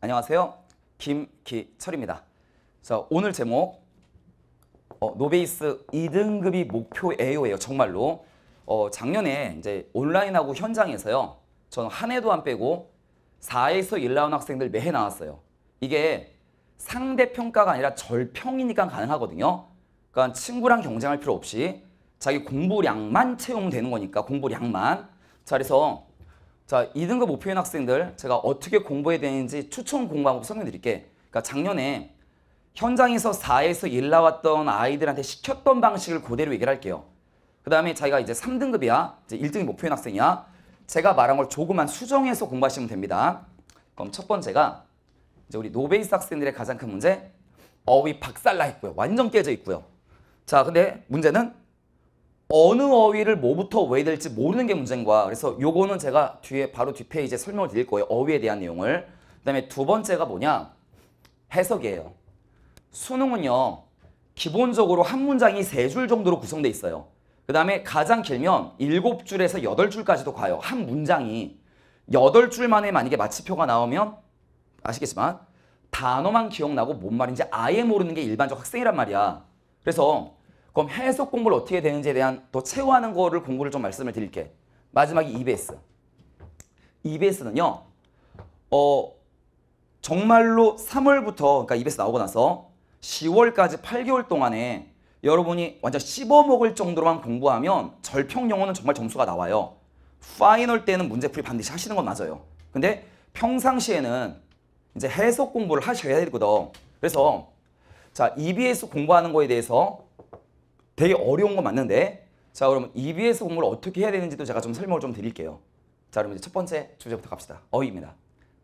안녕하세요. 김기철입니다. 자, 오늘 제목 어, 노베이스 2등급이 목표예요예요. 정말로. 어, 작년에 이제 온라인하고 현장에서요. 저는 한 해도 안 빼고 4에서 1라운 학생들 매해 나왔어요. 이게 상대평가가 아니라 절평이니까 가능하거든요. 그러니까 친구랑 경쟁할 필요 없이 자기 공부량만 채우면 되는 거니까 공부량만. 자, 그래서 자, 2등급 목표인 학생들 제가 어떻게 공부해야 되는지 추천 공부 하고 설명드릴게. 그러니까 작년에 현장에서 4에서 1 나왔던 아이들한테 시켰던 방식을 그대로 얘기를 할게요. 그 다음에 자기가 이제 3등급이야. 이제 1등이 목표인 학생이야. 제가 말한 걸 조금만 수정해서 공부하시면 됩니다. 그럼 첫 번째가 이제 우리 노베이스 학생들의 가장 큰 문제 어휘 박살나 있고요. 완전 깨져 있고요. 자, 근데 문제는 어느 어휘를 뭐부터 왜 될지 모르는 게 문제인 거야. 그래서 요거는 제가 뒤에 바로 뒷페이지에 설명을 드릴 거예요. 어휘에 대한 내용을. 그 다음에 두 번째가 뭐냐? 해석이에요. 수능은요. 기본적으로 한 문장이 세 줄 정도로 구성돼 있어요. 그 다음에 가장 길면 일곱 줄에서 여덟 줄까지도 가요. 한 문장이. 여덟 줄 만에 만약에 마치표가 나오면 아시겠지만 단어만 기억나고 뭔 말인지 아예 모르는 게 일반적 학생이란 말이야. 그래서 그럼 해석 공부를 어떻게 되는지에 대한 더 체화하는 거를 공부를 좀 말씀을 드릴게. 마지막이 EBS. EBS는요. 어 정말로 3월부터 그러니까 EBS 나오고 나서 10월까지 8개월 동안에 여러분이 완전 씹어먹을 정도로만 공부하면 절평 영어는 정말 점수가 나와요. 파이널 때는 문제풀이 반드시 하시는 건 맞아요. 근데 평상시에는 이제 해석 공부를 하셔야 되거든. 그래서 자 EBS 공부하는 거에 대해서 되게 어려운 거 맞는데 자 그럼 러 EBS 공부를 어떻게 해야 되는지도 제가 좀 설명을 좀 드릴게요. 자 그럼 이제 첫 번째 주제부터 갑시다. 어휘입니다.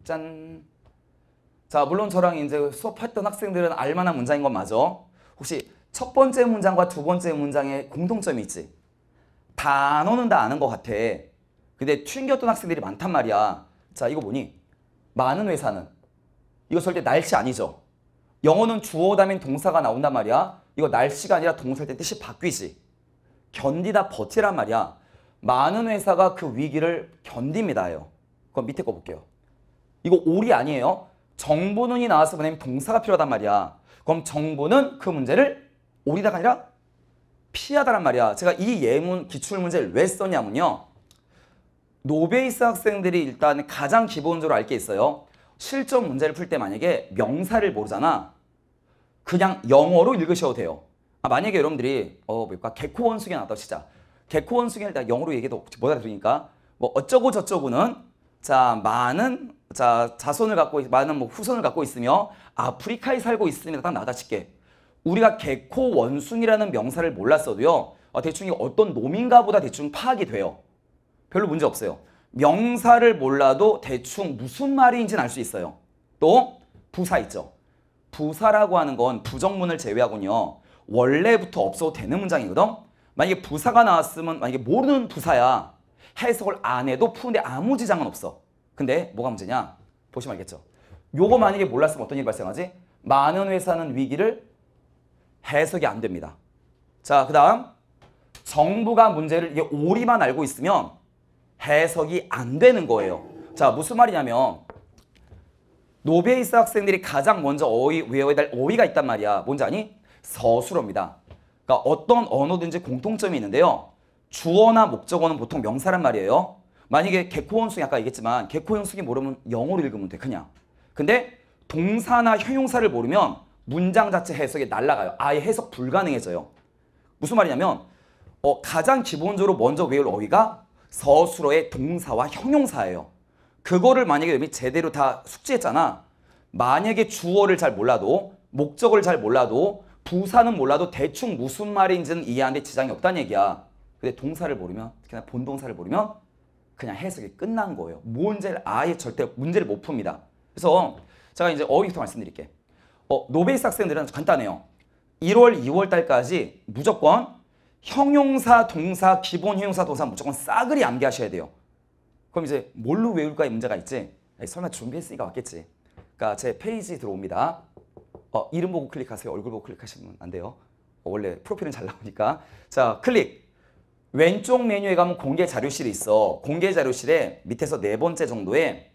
짠. 자 물론 저랑 이제 수업했던 학생들은 알만한 문장인 건 맞아. 혹시 첫 번째 문장과 두 번째 문장의 공통점이 있지. 단어는 다 아는 것 같아. 근데 튕겼던 학생들이 많단 말이야. 자 이거 보니 많은 회사는 이거 절대 날씨 아니죠. 영어는 주어 담인 동사가 나온단 말이야. 이거 날씨가 아니라 동사일 때 뜻이 바뀌지. 견디다 버티란 말이야. 많은 회사가 그 위기를 견딥니다요. 그럼 밑에 거 볼게요. 이거 올이 아니에요. 정부는이 나와서 보내면 동사가 필요하단 말이야. 그럼 정부는 그 문제를 올이다가 아니라 피하다란 말이야. 제가 이 예문 기출 문제를 왜 썼냐면요. 노베이스 학생들이 일단 가장 기본적으로 알 게 있어요. 실전 문제를 풀 때 만약에 명사를 모르잖아. 그냥 영어로 읽으셔도 돼요. 아, 만약에 여러분들이 어 뭘까 개코 원숭이 나다 치자. 개코 원숭이를 다 영어로 얘기도못알들으니까뭐 어쩌고 저쩌고는 자 많은 자 자손을 갖고 많은 뭐 후손을 갖고 있으며 아프리카에 살고 있습니다. 딱 나다 칠게. 우리가 개코 원숭이라는 명사를 몰랐어도요. 어, 대충이 어떤 놈인가 보다 대충 파악이 돼요. 별로 문제 없어요. 명사를 몰라도 대충 무슨 말인지는 알 수 있어요. 또 부사 있죠. 부사라고 하는 건 부정문을 제외하군요 원래부터 없어도 되는 문장이거든. 만약에 부사가 나왔으면 만약에 모르는 부사야. 해석을 안 해도 푸는데 아무 지장은 없어. 근데 뭐가 문제냐? 보시면 알겠죠. 요거 만약에 몰랐으면 어떤 일이 발생하지? 많은 회사는 위기를 해석이 안 됩니다. 자, 그 다음 정부가 문제를 이게 오리만 알고 있으면 해석이 안 되는 거예요. 자, 무슨 말이냐면 노베이스 학생들이 가장 먼저 어휘, 외워야 될 어휘가 있단 말이야. 뭔지 아니? 서술어입니다. 그러니까 어떤 언어든지 공통점이 있는데요. 주어나 목적어는 보통 명사란 말이에요. 만약에 개코원숭이 아까 얘기했지만 개코원숭이 모르면 영어로 읽으면 돼 그냥. 근데 동사나 형용사를 모르면 문장 자체 해석이 날라가요. 아예 해석 불가능해져요. 무슨 말이냐면 어, 가장 기본적으로 먼저 외울 어휘가 서술어의 동사와 형용사예요. 그거를 만약에 이미 제대로 다 숙지했잖아. 만약에 주어를 잘 몰라도 목적을 잘 몰라도 부사는 몰라도 대충 무슨 말인지는 이해하는데 지장이 없다는 얘기야. 근데 동사를 모르면 그나 본동사를 모르면 그냥 해석이 끝난 거예요. 문제를 아예 절대 문제를 못 풉니다. 그래서 제가 이제 어휘부터 말씀드릴게. 어, 노베이스 학생들은 간단해요. 1월, 2월 달까지 무조건 형용사, 동사, 기본 형용사, 동사 무조건 싸그리 암기하셔야 돼요. 그럼 이제 뭘로 외울까의 문제가 있지? 아니, 설마 준비했으니까 왔겠지. 그러니까 제 페이지 들어옵니다. 어, 이름 보고 클릭하세요. 얼굴 보고 클릭하시면 안 돼요. 어, 원래 프로필은 잘 나오니까. 자, 클릭. 왼쪽 메뉴에 가면 공개 자료실이 있어. 공개 자료실에 밑에서 네 번째 정도에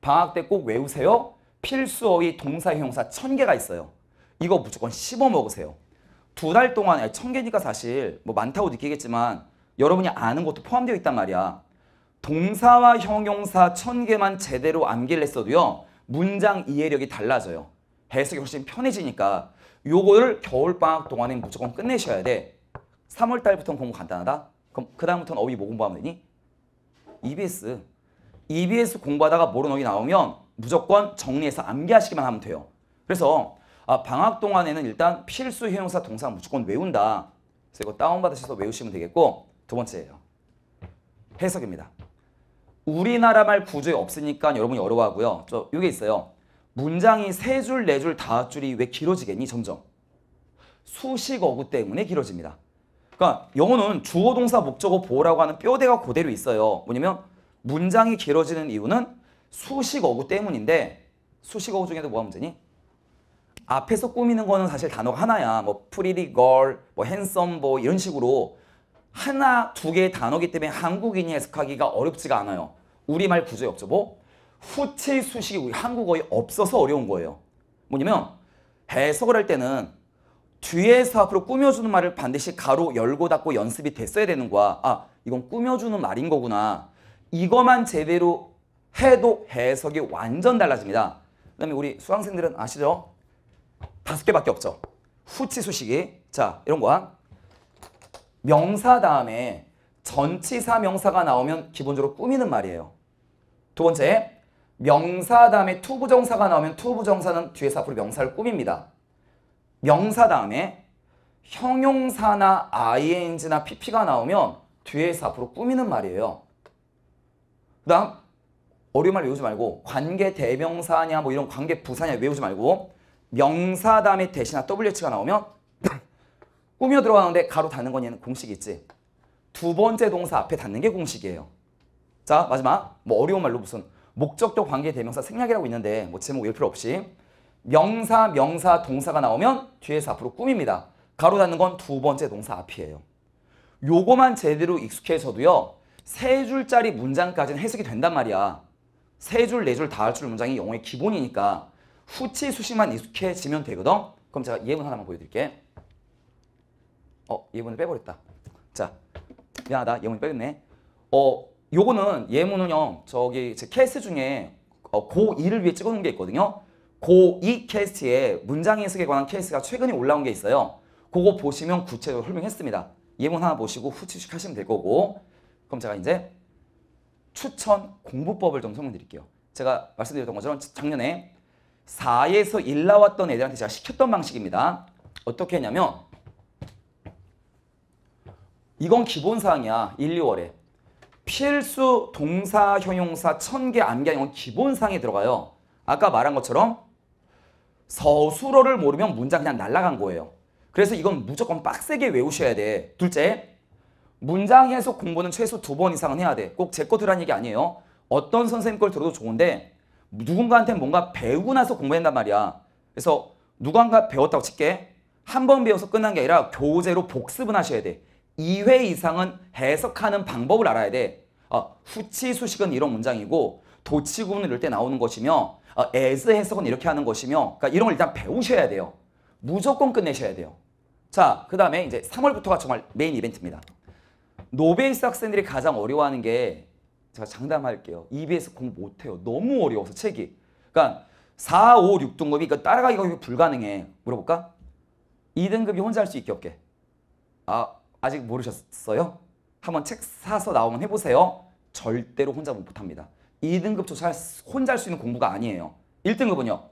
방학 때 꼭 외우세요. 필수어휘 동사 형용사 천개가 있어요. 이거 무조건 씹어 먹으세요. 두 달 동안 천개니까 사실 뭐 많다고 느끼겠지만 여러분이 아는 것도 포함되어 있단 말이야. 동사와 형용사 천개만 제대로 암기를 했어도요. 문장 이해력이 달라져요. 해석이 훨씬 편해지니까 요거를 겨울방학 동안에 무조건 끝내셔야 돼. 3월달부터는 공부 간단하다? 그럼 그 다음부터는 어휘 뭐 공부하면 되니? EBS. EBS 공부하다가 모르는 어휘 나오면 무조건 정리해서 암기하시기만 하면 돼요. 그래서 아, 방학 동안에는 일단 필수 형용사 동사 무조건 외운다. 그래서 이거 다운받으셔서 외우시면 되겠고 두 번째예요. 해석입니다. 우리나라 말 구조에 없으니까 여러분이 어려워하고요. 저 이게 있어요. 문장이 세 줄, 네 줄, 다섯 줄이 왜 길어지겠니? 점점. 수식 어구 때문에 길어집니다. 그러니까 영어는 주어 동사 목적어 보호라고 하는 뼈대가 그대로 있어요. 뭐냐면 문장이 길어지는 이유는 수식 어구 때문인데 수식 어구 중에도 뭐가 문제니? 앞에서 꾸미는 거는 사실 단어가 하나야. 뭐 pretty g 뭐, 뭐 이런 식으로 하나, 두 개의 단어기 때문에 한국인이 해석하기가 어렵지가 않아요. 우리말 구조에 없죠. 뭐 후체 수식이 우리 한국어에 없어서 어려운 거예요. 뭐냐면 해석을 할 때는 뒤에서 앞으로 꾸며주는 말을 반드시 가로 열고 닫고 연습이 됐어야 되는 거야. 아 이건 꾸며주는 말인 거구나. 이거만 제대로 해도 해석이 완전 달라집니다. 그 다음에 우리 수강생들은 아시죠? 다섯 개밖에 없죠. 후치 수식이. 자 이런 거야. 명사 다음에 전치사 명사가 나오면 기본적으로 꾸미는 말이에요. 두 번째, 명사 다음에 투부정사가 나오면 투부정사는 뒤에서 앞으로 명사를 꾸밉니다. 명사 다음에 형용사나 ing나 pp가 나오면 뒤에서 앞으로 꾸미는 말이에요. 그 다음 어려운 말 외우지 말고 관계 대명사냐 뭐 이런 관계 부사냐 외우지 말고 명사 다음에 대신나 wh가 나오면 꾸며 들어가는데 가로 닫는 건 얘는 공식이 있지. 두 번째 동사 앞에 닫는 게 공식이에요. 자 마지막 뭐 어려운 말로 무슨 목적도 관계 대명사 생략이라고 있는데 뭐 제목 외필 없이 명사 명사 동사가 나오면 뒤에서 앞으로 꾸밉니다. 가로 닫는 건 두 번째 동사 앞이에요. 요거만 제대로 익숙해져도요. 세 줄짜리 문장까지는 해석이 된단 말이야. 세 줄, 네 줄, 다 할 줄 문장이 영어의 기본이니까 후치 수식만 익숙해지면 되거든. 그럼 제가 예문 하나만 보여드릴게. 어, 예문을 빼버렸다. 자, 미안하다. 예문 빼겠네. 어, 요거는 예문은요 저기 제 케이스 중에 어, 고2를 위해 찍어놓은 게 있거든요 고2 케이스에 문장 해석에 관한 케이스가 최근에 올라온 게 있어요 그거 보시면 구체적으로 설명했습니다 예문 하나 보시고 후치식 하시면 될 거고 그럼 제가 이제 추천 공부법을 좀 설명드릴게요 제가 말씀드렸던 것처럼 작년에 4에서 1 나왔던 애들한테 제가 시켰던 방식입니다 어떻게 했냐면 이건 기본 사항이야 1, 2월에 필수 동사 형용사 천개 암기하는 기본상에 들어가요. 아까 말한 것처럼 서술어를 모르면 문장 그냥 날라간 거예요. 그래서 이건 무조건 빡세게 외우셔야 돼. 둘째, 문장 해석 공부는 최소 두 번 이상은 해야 돼. 꼭 제 것들란 얘기 아니에요. 어떤 선생님 걸 들어도 좋은데 누군가한테 뭔가 배우고 나서 공부한단 말이야. 그래서 누군가 배웠다고 칠게. 한 번 배워서 끝난 게 아니라 교재로 복습은 하셔야 돼. 2회 이상은 해석하는 방법을 알아야 돼. 어, 후치 수식은 이런 문장이고 도치 구문 이럴 때 나오는 것이며 어, as 해석은 이렇게 하는 것이며 그러니까 이런 걸 일단 배우셔야 돼요. 무조건 끝내셔야 돼요. 자, 그 다음에 이제 3월부터가 정말 메인 이벤트입니다. 노베이스 학생들이 가장 어려워하는 게 제가 장담할게요. EBS 공부 못해요. 너무 어려워서 책이. 그러니까 4, 5, 6등급이 그러니까 따라가기가 불가능해. 물어볼까? 2등급이 혼자 할 수 있게 없게. 아, 아직 모르셨어요? 한번 책 사서 나오면 해보세요. 절대로 혼자 못합니다. 2등급조차 혼자 할 수 있는 공부가 아니에요. 1등급은요.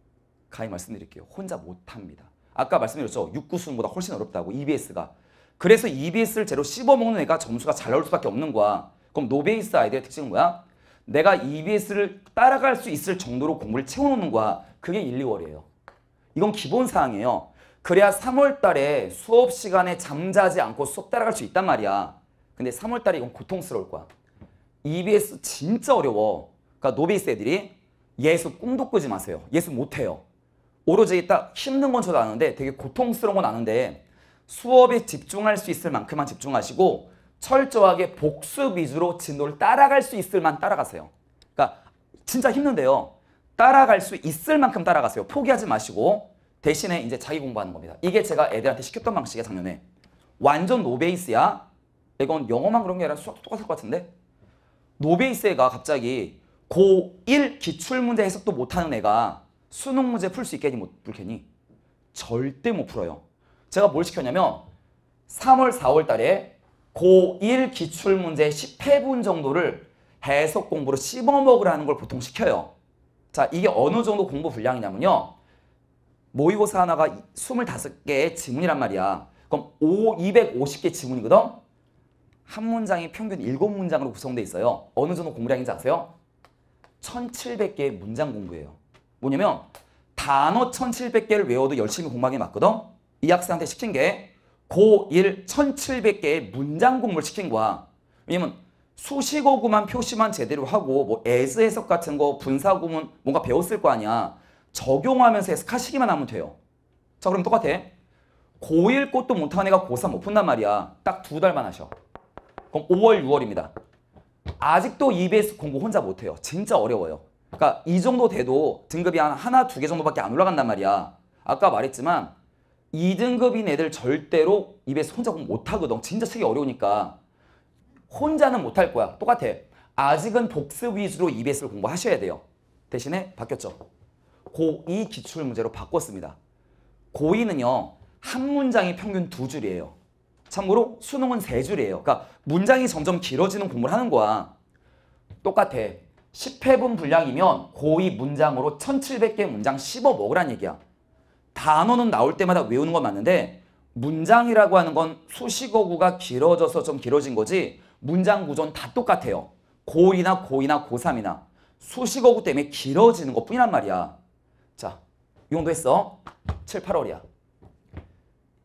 가히 말씀드릴게요. 혼자 못합니다. 아까 말씀드렸죠. 6구 수능보다 훨씬 어렵다고 EBS가. 그래서 EBS를 제로 씹어먹는 애가 점수가 잘 나올 수밖에 없는 거야. 그럼 노베이스 아이들의 특징은 뭐야? 내가 EBS를 따라갈 수 있을 정도로 공부를 채워놓는 거야. 그게 1, 2월이에요. 이건 기본 사항이에요. 그래야 3월 달에 수업 시간에 잠자지 않고 수업 따라갈 수 있단 말이야. 근데 3월 달에 이건 고통스러울 거야. EBS 진짜 어려워. 그러니까 노비스 애들이 예수 꿈도 꾸지 마세요. 예수 못해요. 오로지 딱 힘든 건 저도 아는데 되게 고통스러운 건 아는데 수업에 집중할 수 있을 만큼만 집중하시고 철저하게 복습 위주로 진도를 따라갈 수 있을 만 따라가세요. 그러니까 진짜 힘든데요. 따라갈 수 있을 만큼 따라가세요. 포기하지 마시고 대신에 이제 자기 공부하는 겁니다. 이게 제가 애들한테 시켰던 방식이야 작년에. 완전 노베이스야. 이건 영어만 그런 게 아니라 수학도 똑같을 것 같은데. 노베이스가 갑자기 고1 기출문제 해석도 못하는 애가 수능 문제 풀 수 있겠니 못 풀겠니? 절대 못 풀어요. 제가 뭘 시켰냐면 3월, 4월 달에 고1 기출문제 10회분 정도를 해석 공부로 씹어먹으라는 걸 보통 시켜요. 자, 이게 어느 정도 공부 분량이냐면요. 모의고사 하나가 25개의 지문이란 말이야. 그럼 5, 250개 지문이거든? 한 문장이 평균 7문장으로 구성돼 있어요. 어느 정도 공부량인지 아세요? 1700개의 문장 공부예요. 뭐냐면 단어 1700개를 외워도 열심히 공부하게 맞거든? 이 학생한테 시킨 게 고1 1700개의 문장 공부를 시킨 거야. 왜냐면 수식어구만 표시만 제대로 하고 뭐 as 해석 같은 거 분사구문 뭔가 배웠을 거 아니야. 적용하면서 해석하시기만 하면 돼요. 자 그럼 똑같아. 고1 꽃도 못하는 애가 고3 못 푼단 말이야. 딱 두 달만 하셔. 그럼 5월, 6월입니다. 아직도 EBS 공부 혼자 못해요. 진짜 어려워요. 그러니까 이 정도 돼도 등급이 한 하나, 두 개 정도밖에 안 올라간단 말이야. 아까 말했지만 2등급인 애들 절대로 EBS 혼자 공부 못하거든. 진짜 책이 어려우니까. 혼자는 못할 거야. 똑같아. 아직은 복습 위주로 EBS를 공부하셔야 돼요. 대신에 바뀌었죠. 고2 기출문제로 바꿨습니다. 고2는요. 한 문장이 평균 두 줄이에요. 참고로 수능은 세 줄이에요. 그러니까 문장이 점점 길어지는 공부를 하는 거야. 똑같아. 10회분 분량이면 고2 문장으로 1700개 문장 씹어 먹으란 얘기야. 단어는 나올 때마다 외우는 건 맞는데 문장이라고 하는 건 수식어구가 길어져서 좀 길어진 거지 문장 구조는 다 똑같아요. 고1이나 고2나 고3이나 수식어구 때문에 길어지는 것뿐이란 말이야. 자, 용도했어. 7, 8월이야.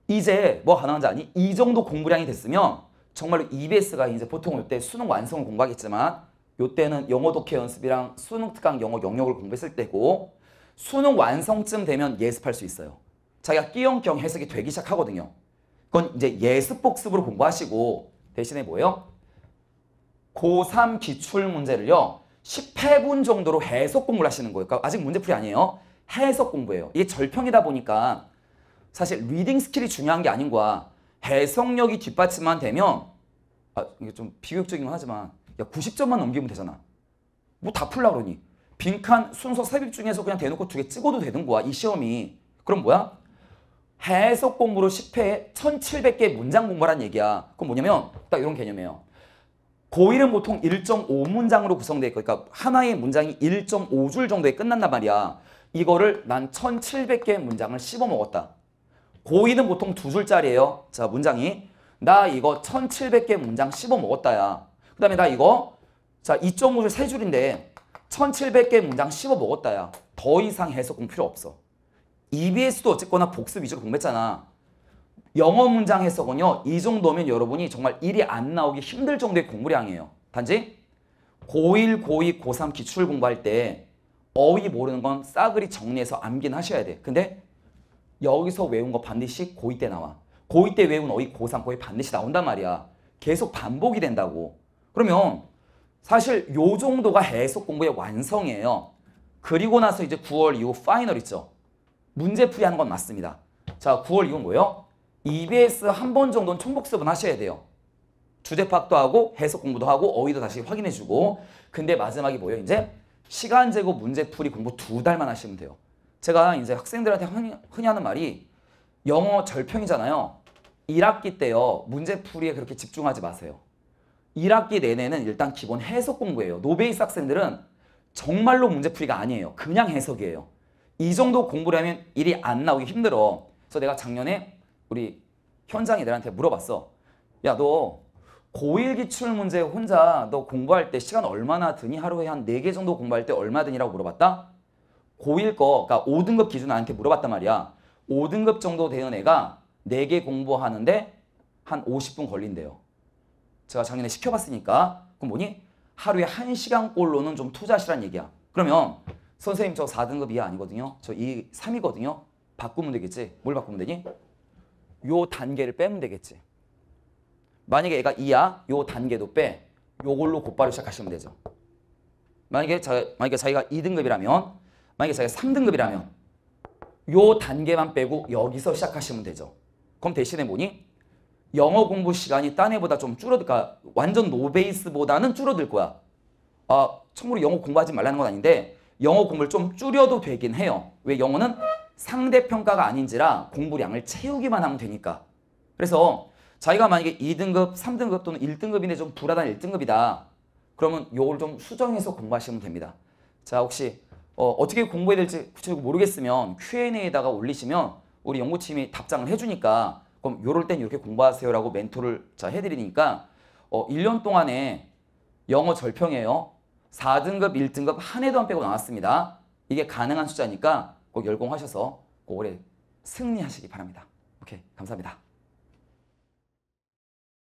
이제 뭐 가능한지 아니? 이 정도 공부량이 됐으면 정말로 EBS가 이제 보통 이때 수능 완성을 공부하겠지만 요때는 영어 독해 연습이랑 수능 특강 영어 영역을 공부했을 때고 수능 완성쯤 되면 예습할 수 있어요. 자기가 끼형경 해석이 되기 시작하거든요. 그건 이제 예습 복습으로 공부하시고 대신에 뭐예요? 고3 기출 문제를요. 10회분 정도로 해석 공부를 하시는 거예요. 그러니까 아직 문제풀이 아니에요. 해석 공부예요. 이게 절평이다 보니까 사실 리딩 스킬이 중요한 게 아닌 거야. 해석력이 뒷받침만 되면 아 이게 좀비극적인건 하지만 야 90점만 넘기면 되잖아. 뭐 다 풀라 그러니. 빈칸 순서 삽입 중에서 그냥 대놓고 두 개 찍어도 되는 거야. 이 시험이. 그럼 뭐야? 해석 공부로 10회에 1700개 문장 공부란 얘기야. 그건 뭐냐면 딱 이런 개념이에요. 고1은 보통 1.5문장으로 구성돼 있고 그러니까 하나의 문장이 1.5줄 정도에 끝난단 말이야. 이거를 난 1700개 문장을 씹어 먹었다. 고의는 보통 두 줄짜리예요. 자 문장이 나 이거 1700개 문장 씹어 먹었다야. 그 다음에 나 이거 자 2.5줄 세 줄인데 1700개 문장 씹어 먹었다야. 더 이상 해석 은 필요 없어. EBS도 어쨌거나 복습 위주로 공부했잖아. 영어 문장 해석은요. 이 정도면 여러분이 정말 일이 안 나오기 힘들 정도의 공부량이에요. 단지 고1, 고2, 고3 기출 공부할 때 어휘 모르는 건 싸그리 정리해서 암기 하셔야 돼. 근데 여기서 외운 거 반드시 고2 때 나와. 고2 때 외운 어휘 고3 거의 반드시 나온단 말이야. 계속 반복이 된다고. 그러면 사실 요 정도가 해석 공부의 완성이에요. 그리고 나서 이제 9월 이후 파이널 있죠. 문제풀이 하는 건 맞습니다. 자, 9월 이후 뭐예요? EBS 한 번 정도는 총복습은 하셔야 돼요. 주제 파악도 하고 해석 공부도 하고 어휘도 다시 확인해주고 근데 마지막이 뭐예요? 이제 시간 제고 문제풀이 공부 두 달만 하시면 돼요. 제가 이제 학생들한테 흔히, 흔히 하는 말이 영어 절평이잖아요. 1학기 때요. 문제풀이에 그렇게 집중하지 마세요. 1학기 내내는 일단 기본 해석 공부예요. 노베이스 학생들은 정말로 문제풀이가 아니에요. 그냥 해석이에요. 이 정도 공부를 하면 일이 안 나오기 힘들어. 그래서 내가 작년에 우리 현장 애들한테 물어봤어. 야너 고1 기출문제 혼자 너 공부할 때 시간 얼마나 드니? 하루에 한 4개 정도 공부할 때 얼마 드니라고 물어봤다? 고1 거, 그러니까 5등급 기준 나한테 물어봤단 말이야. 5등급 정도 되는 애가 4개 공부하는데 한 50분 걸린대요. 제가 작년에 시켜봤으니까 그럼 뭐니? 하루에 1시간 꼴로는 좀 투자시란 얘기야. 그러면 선생님 저 4등급 이하 아니거든요. 저이 3이거든요. 바꾸면 되겠지. 뭘 바꾸면 되니? 요 단계를 빼면 되겠지. 만약에 얘가 2야, 요 단계도 빼. 요걸로 곧바로 시작하시면 되죠. 만약에, 자, 만약에 자기가 2등급이라면, 만약에 자기가 3등급이라면, 요 단계만 빼고 여기서 시작하시면 되죠. 그럼 대신에 뭐니? 영어 공부 시간이 딴 애보다 좀 줄어들까? 그러니까 완전 노베이스보다는 줄어들 거야. 아, 참으로 영어 공부하지 말라는 건 아닌데 영어 공부를 좀 줄여도 되긴 해요. 왜 영어는 상대평가가 아닌지라 공부량을 채우기만 하면 되니까. 그래서 자기가 만약에 2등급, 3등급 또는 1등급이데좀 불하단 1등급이다. 그러면 이걸좀 수정해서 공부하시면 됩니다. 자 혹시 어, 떻게 공부해야 될지 구체적으로 모르겠으면 Q&A에다가 올리시면 우리 연구팀이 답장을 해주니까 그럼 요럴 땐 이렇게 공부하세요라고 멘토를 자 해드리니까 어, 1년 동안에 영어 절평이에요. 4등급, 1등급 한 해도 안 빼고 나왔습니다. 이게 가능한 숫자니까 꼭 열공하셔서 올해 승리하시기 바랍니다. 오케이, 감사합니다.